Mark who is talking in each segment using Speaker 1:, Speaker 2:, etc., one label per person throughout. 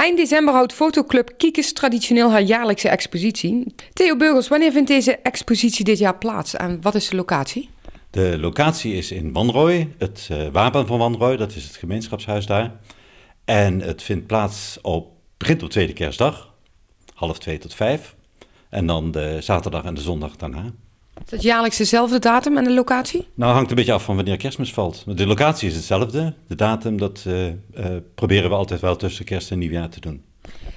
Speaker 1: Eind december houdt fotoclub Kiekes traditioneel haar jaarlijkse expositie. Theo Burgers, wanneer vindt deze expositie dit jaar plaats en wat is de locatie?
Speaker 2: De locatie is in Wanrooy, het eh, Wapen van Wanrooy, dat is het gemeenschapshuis daar. En het vindt plaats op, begint op tweede kerstdag, half twee tot vijf. En dan de zaterdag en de zondag daarna.
Speaker 1: Is dat jaarlijks dezelfde datum en de locatie?
Speaker 2: Nou, hangt een beetje af van wanneer kerstmis valt. De locatie is hetzelfde. De datum, dat eh, eh, proberen we altijd wel tussen kerst en nieuwjaar te doen.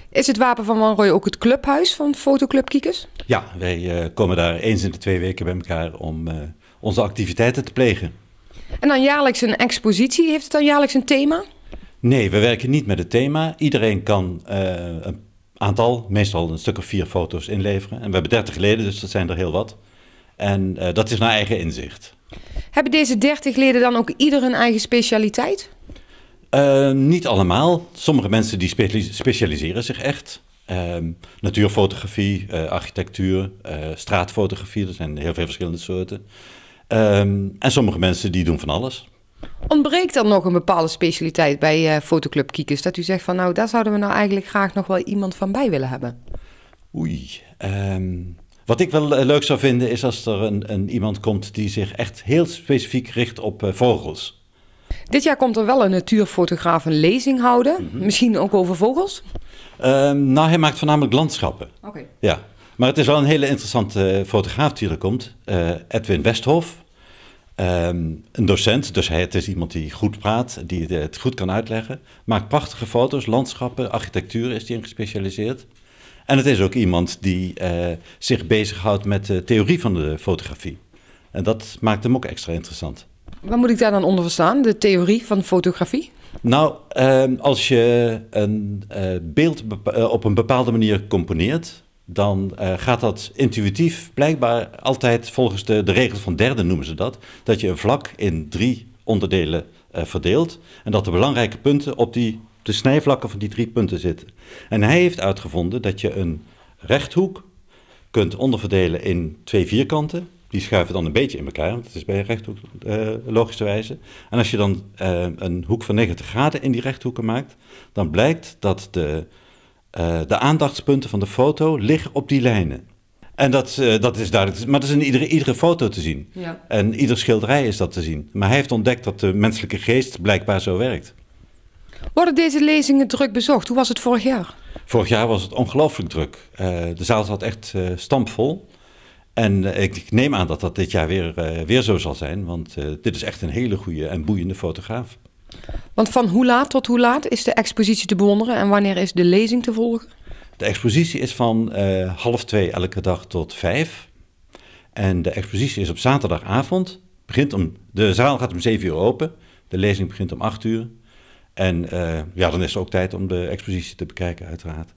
Speaker 1: Is het Wapen van Wanrooy ook het clubhuis van Fotoclub Kiekers?
Speaker 2: Ja, wij eh, komen daar eens in de twee weken bij elkaar om onze activiteiten te plegen.
Speaker 1: En dan jaarlijks een expositie. Heeft het dan jaarlijks een thema?
Speaker 2: Nee, we werken niet met het thema. Iedereen kan een aantal, meestal een stuk of vier foto's inleveren. En we hebben dertig leden, dus dat zijn er heel wat. En eh, dat is naar eigen inzicht.
Speaker 1: Hebben deze 30 leden dan ook ieder hun eigen specialiteit?
Speaker 2: Eh, niet allemaal. Sommige mensen die specialiseren zich echt. Uh, natuurfotografie, eh, architectuur, straatfotografie, er zijn heel veel verschillende soorten. Ehm, en sommige mensen die doen van alles.
Speaker 1: Ontbreekt dan nog een bepaalde specialiteit bij Fotoclub Kiekers? Dat u zegt van nou, daar zouden we nou eigenlijk graag nog wel iemand van bij willen hebben.
Speaker 2: Oei, um, wat ik wel eh, leuk zou vinden is als er een, een iemand komt die zich echt heel specifiek richt op eh, vogels.
Speaker 1: Dit jaar komt er wel een natuurfotograaf een lezing houden. Mhm. Misschien ook over vogels?
Speaker 2: Ehm, nou, hij maakt voornamelijk landschappen. Oké. Ja. Maar het is wel een hele interessante eh, fotograaf die er komt. Edwin Westhof. Ehm, een docent, dus hij, het is iemand die goed praat, die het goed kan uitleggen. Maakt prachtige foto's, landschappen, architectuur is hij in gespecialiseerd. En het is ook iemand die eh, zich bezighoudt met de theorie van de fotografie. En dat maakt hem ook extra interessant.
Speaker 1: Wat moet ik daar dan onder verstaan? De theorie van fotografie?
Speaker 2: Nou, ehm, als je een eh, beeld eh, op een bepaalde manier componeert, dan gaat dat intuïtief blijkbaar altijd volgens de, de regels van derde noemen ze dat, dat je een vlak in drie onderdelen verdeelt en dat de belangrijke punten op die de snijvlakken van die drie punten zitten. En hij heeft uitgevonden dat je een rechthoek kunt onderverdelen in twee vierkanten. Die schuiven dan een beetje in elkaar, want het is bij een rechthoek uh, eh, logischerwijze. En als je dan eh, een hoek van 90 graden in die rechthoeken maakt, dan blijkt dat de, eh, de aandachtspunten van de foto liggen op die lijnen. En dat, dat is duidelijk, maar dat is in iedere, iedere foto te zien. Ja. En ieder schilderij is dat te zien. Maar hij heeft ontdekt dat de menselijke geest blijkbaar zo werkt.
Speaker 1: Worden deze lezingen druk bezocht? Hoe was het vorig jaar?
Speaker 2: Vorig jaar was het ongelooflijk druk. Eh, de zaal zat echt eh, stampvol. En ik, eh, ik, neem aan dat dat dit jaar weer, weer zo zal zijn, want dit is echt een hele goede en boeiende fotograaf.
Speaker 1: Want van hoe laat tot hoe laat is de expositie te bewonderen en wanneer is de lezing te volgen?
Speaker 2: De expositie is van half twee elke dag tot vijf. En de expositie is op zaterdagavond. Begint om, de zaal gaat om zeven uur open. De lezing begint om acht uur. En eh, ja, dan is het ook tijd om de expositie te bekijken, uiteraard.